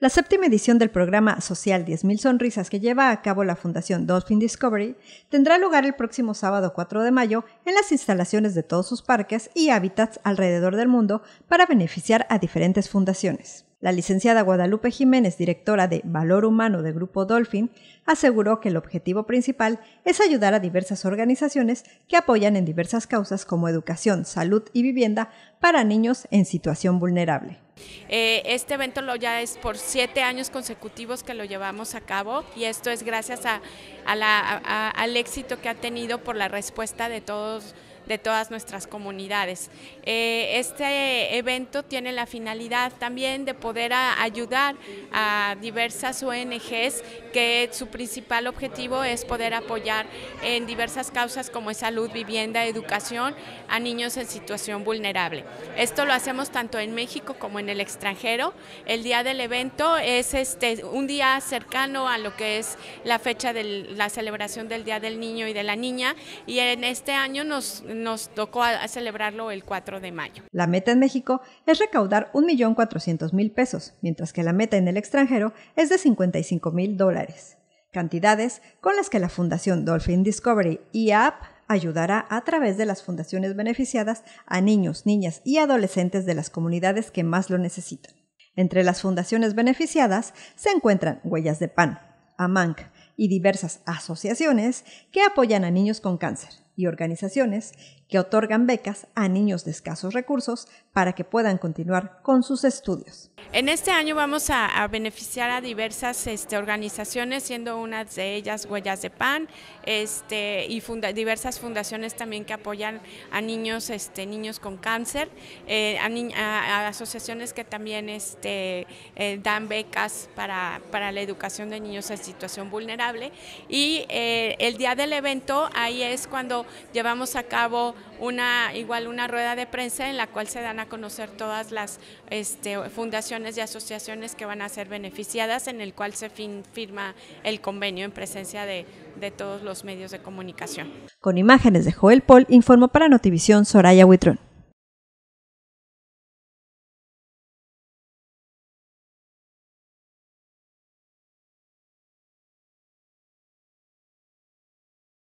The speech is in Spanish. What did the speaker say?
La séptima edición del programa social 10.000 sonrisas que lleva a cabo la Fundación Dolphin Discovery tendrá lugar el próximo sábado 4 de mayo en las instalaciones de todos sus parques y hábitats alrededor del mundo para beneficiar a diferentes fundaciones. La licenciada Guadalupe Jiménez, directora de Valor Humano de Grupo Dolphin, aseguró que el objetivo principal es ayudar a diversas organizaciones que apoyan en diversas causas como educación, salud y vivienda para niños en situación vulnerable. Eh, este evento ya es por siete años consecutivos que lo llevamos a cabo y esto es gracias al éxito que ha tenido por la respuesta de todos de todas nuestras comunidades. Eh, este evento tiene la finalidad también de poder ayudar a diversas ONGs que su principal objetivo es poder apoyar en diversas causas como es salud, vivienda, educación a niños en situación vulnerable. Esto lo hacemos tanto en México como en el extranjero. El día del evento es este, un día cercano a lo que es la fecha de la celebración del Día del Niño y de la Niña y en este año nos nos tocó celebrarlo el 4 de mayo. La meta en México es recaudar 1.400.000 pesos, mientras que la meta en el extranjero es de 55.000 dólares, cantidades con las que la Fundación Dolphin Discovery y APP ayudará a través de las fundaciones beneficiadas a niños, niñas y adolescentes de las comunidades que más lo necesitan. Entre las fundaciones beneficiadas se encuentran Huellas de Pan, AMANC y diversas asociaciones que apoyan a niños con cáncer, y organizaciones que otorgan becas a niños de escasos recursos para que puedan continuar con sus estudios. En este año vamos a, beneficiar a diversas este, organizaciones, siendo una de ellas Huellas de Pan este, y diversas fundaciones también que apoyan a niños, este, niños con cáncer, eh, a, asociaciones que también este, eh, dan becas para, para, la educación de niños en situación vulnerable. Y eh, el día del evento ahí es cuando llevamos a cabo una igual una rueda de prensa en la cual se dan a conocer todas las este, fundaciones y asociaciones que van a ser beneficiadas, en el cual se firma el convenio en presencia de, de todos los medios de comunicación. Con imágenes de Joel Paul, informó para Notivisión Soraya Huitrón.